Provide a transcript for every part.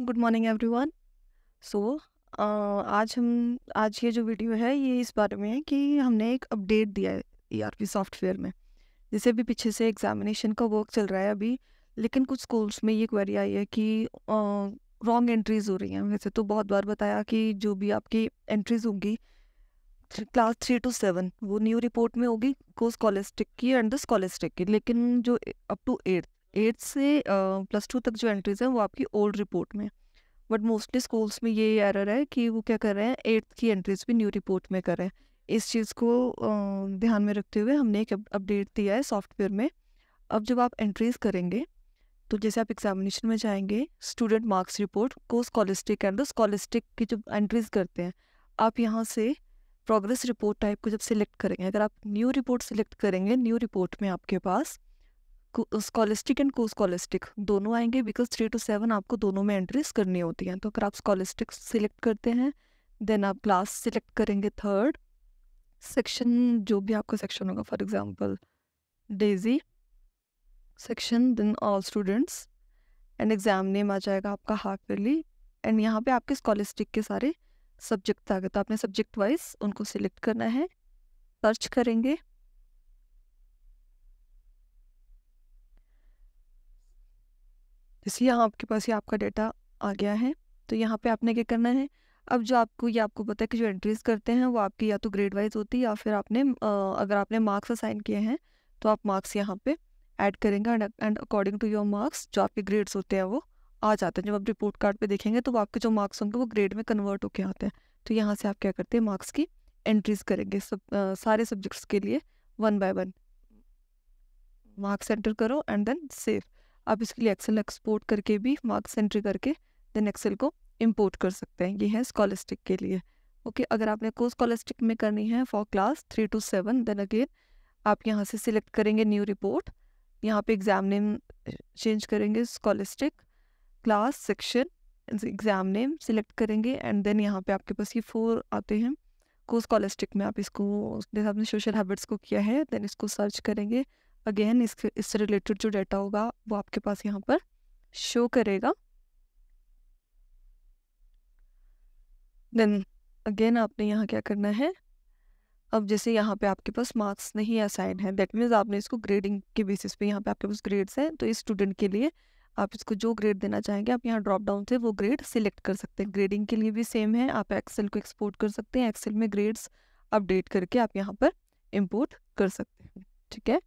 good morning everyone so आज हम आज ये जो वीडियो है ये इस बारे में है कि हमने एक अपडेट दिया है ईआरपी e सॉफ्टवेयर में जैसे अभी पीछे से एग्जामिनेशन का वर्क चल रहा है अभी लेकिन कुछ स्कूल्स में ये क्वेरी आई है कि रॉन्ग एंट्रीज हो रही हैं वैसे तो बहुत बार बताया कि जो भी आपकी एंट्रीज होंगी क्लास थ्री टू सेवन वो न्यू रिपोर्ट में होगी को स्कॉलिस्टिक की एंड द स्कॉलिस्टिक की लेकिन जो अप टू एट्थ एट्थ से प्लस टू तक जो एंट्रीज हैं वो आपकी ओल्ड रिपोर्ट में बट मोस्टली स्कूल्स में ये एरर है कि वो क्या कर रहे हैं एट्थ की एंट्रीज भी न्यू रिपोर्ट में कर रहे हैं इस चीज़ को ध्यान में रखते हुए हमने एक अपडेट दिया है सॉफ्टवेयर में अब जब आप एंट्रीज करेंगे तो जैसे आप एग्जामिनेशन में जाएंगे स्टूडेंट मार्क्स रिपोर्ट को स्कॉलिस्टिक एंड स्कॉलिस्टिक की जब एंट्रीज करते हैं आप यहाँ से प्रोग्रेस रिपोर्ट टाइप को जब सिलेक्ट करेंगे अगर आप न्यू रिपोर्ट सिलेक्ट करेंगे न्यू रिपोर्ट में आपके पास स्कॉलिस्टिक एंड को स्कॉलिस्टिक दोनों आएंगे बिकॉज थ्री टू सेवन आपको दोनों में एंट्रीज करनी होती हैं तो अगर आप स्कॉलिस्टिक सिलेक्ट करते हैं देन आप क्लास सिलेक्ट करेंगे थर्ड सेक्शन जो भी आपका सेक्शन होगा for example daisy section then all students and exam name आ जाएगा आपका हाफ ईयरली एंड यहाँ पे आपके स्कॉलिस्टिक के सारे सब्जेक्ट आ गए तो आपने सब्जेक्ट वाइज उनको सिलेक्ट करना है सर्च करेंगे जैसे यहाँ आपके पास ये आपका डेटा आ गया है तो यहाँ पे आपने क्या करना है अब जो आपको ये आपको पता है कि जो एंट्रीज करते हैं वो आपकी या तो ग्रेड वाइज होती है या फिर आपने अगर आपने मार्क्स असाइन किए हैं तो आप मार्क्स यहाँ पे ऐड करेंगे and according to your marks जो आपके ग्रेड्स होते हैं वो आ जाते हैं जब आप रिपोर्ट कार्ड पर देखेंगे तो आपके जो मार्क्स होंगे वो ग्रेड में कन्वर्ट होके आते हैं तो यहाँ से आप क्या करते हैं मार्क्स की एंट्रीज करेंगे सब आ, सारे सब्जेक्ट्स के लिए one by one marks enter करो एंड देन सेव आप इसके लिए एक्सेल एक्सपोर्ट करके भी मार्क्स एंट्री करके देन एक्सेल को इम्पोर्ट कर सकते हैं ये है स्कॉलिस्टिक के लिए ओके okay, अगर आपने को स्कॉलिस्टिक में करनी है for class three two seven then again आप यहाँ से सिलेक्ट करेंगे न्यू रिपोर्ट यहाँ पे एग्जाम नेम चेंज करेंगे scholastic class section exam name select करेंगे एंड देन यहाँ पे आपके पास ये फोर आते हैं को स्कॉलिस्टिक में आप इसको जैसे आपने सोशल हैबिट्स को किया है देन इसको सर्च करेंगे अगेन इसके इससे रिलेटेड जो डाटा होगा वो आपके पास यहाँ पर शो करेगा देन अगेन आपने यहाँ क्या करना है अब जैसे यहाँ पे आपके पास मार्क्स नहीं असाइन है दैट मीन्स आपने इसको ग्रेडिंग के बेसिस पे यहाँ पे आपके पास ग्रेड्स हैं तो इस स्टूडेंट के लिए आप इसको जो ग्रेड देना चाहेंगे आप यहाँ ड्रॉप डाउन से वो ग्रेड सिलेक्ट कर सकते हैं ग्रेडिंग के लिए भी सेम है आप एक्सेल को एक्सपोर्ट कर सकते हैं एक्सेल में ग्रेड्स अपडेट करके आप यहाँ पर इम्पोर्ट कर सकते हैं ठीक है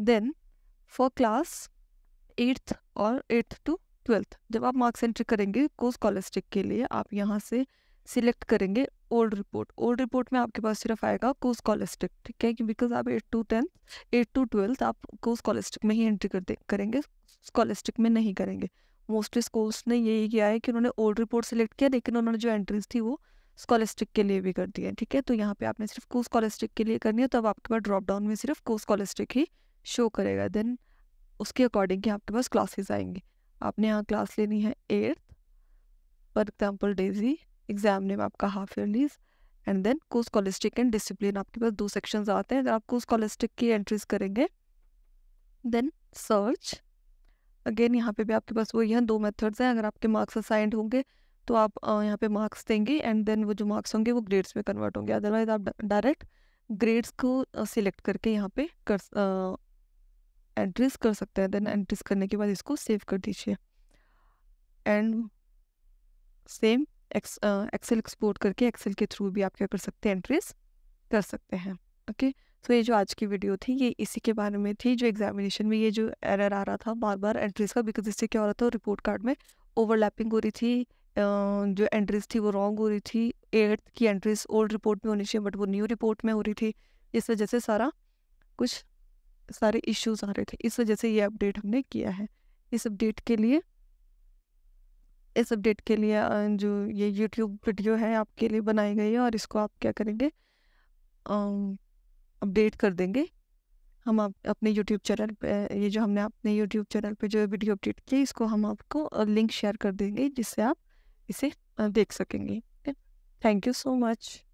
देन फॉर क्लास एट्थ और एट्थ टू ट्वेल्थ जब आप मार्क्स एंट्री करेंगे को स्कॉलरशिप के लिए आप यहाँ से सिलेक्ट करेंगे ओल्ड रिपोर्ट ओल्ड रिपोर्ट में आपके पास सिर्फ आएगा को स्कॉलरशिप ठीक है बिकॉज आप eight to tenth eight to twelfth आप को स्कॉलरशिप में ही एंट्री कर करेंगे स्कॉलरशिप में नहीं करेंगे मोस्टली स्कूल्स ने यही किया है कि उन्होंने ओल्ड रिपोर्ट सेलेक्ट किया लेकिन उन्होंने जो एंट्रीज थी वो स्कॉलरशिप के लिए भी कर दी है ठीक है तो यहाँ पे आपने सिर्फ को स्कॉलरशिप के लिए करनी है तो अब आपके पास ड्रॉप डाउन में सिर्फ को स्कॉलरशिप ही शो करेगा देन उसके अकॉर्डिंग ही आपके पास क्लासेस आएंगी आपने यहाँ क्लास लेनी है एट्थ फॉर एग्जाम्पल डेजी एग्जाम नेम आपका हाफ ईयरलीज एंड देन को स्कॉलिस्टिक एंड डिसिप्लिन आपके पास दो सेक्शन आते हैं आप को स्कॉलिस्टिक की एंट्रीज करेंगे देन सर्च अगेन यहाँ पे भी आपके पास वही हैं दो मेथड्स हैं अगर आपके मार्क्स असाइंड होंगे तो आप यहाँ पे मार्क्स देंगे एंड देन वो जो मार्क्स होंगे वो ग्रेड्स में कन्वर्ट होंगे अदरवाइज आप डायरेक्ट ग्रेड्स को सिलेक्ट करके यहाँ पे कर एड्रेस कर सकते हैं देन एड्रेस करने के बाद इसको सेव कर दीजिए एंड सेम एक्सेल एक्सपोर्ट करके एक्सेल के थ्रू भी आप क्या कर सकते हैं एंट्रीज कर सकते हैं ओके तो ये जो आज की वीडियो थी ये इसी के बारे में थी जो एग्जामिनेशन में ये जो एरर आ रहा था बार बार एंट्रीज का बिकॉज इससे क्या हो रहा था रिपोर्ट कार्ड में ओवरलैपिंग हो रही थी जो एंट्रीज थी वो रॉन्ग हो रही थी एट्थ की एंट्रीज ओल्ड रिपोर्ट में होनी चाहिए बट वो न्यू रिपोर्ट में हो रही थी इस वजह से सारा कुछ सारे इश्यूज आ रहे थे इस वजह से ये अपडेट हमने किया है इस अपडेट के लिए इस अपडेट के लिए जो ये यूट्यूब वीडियो है आपके लिए बनाई गई है और इसको आप क्या करेंगे अपडेट कर देंगे हम आप अपने यूट्यूब चैनल पे ये जो हमने अपने यूट्यूब चैनल पे जो वीडियो अपडेट की इसको हम आपको लिंक शेयर कर देंगे जिससे आप इसे देख सकेंगे थैंक यू सो मच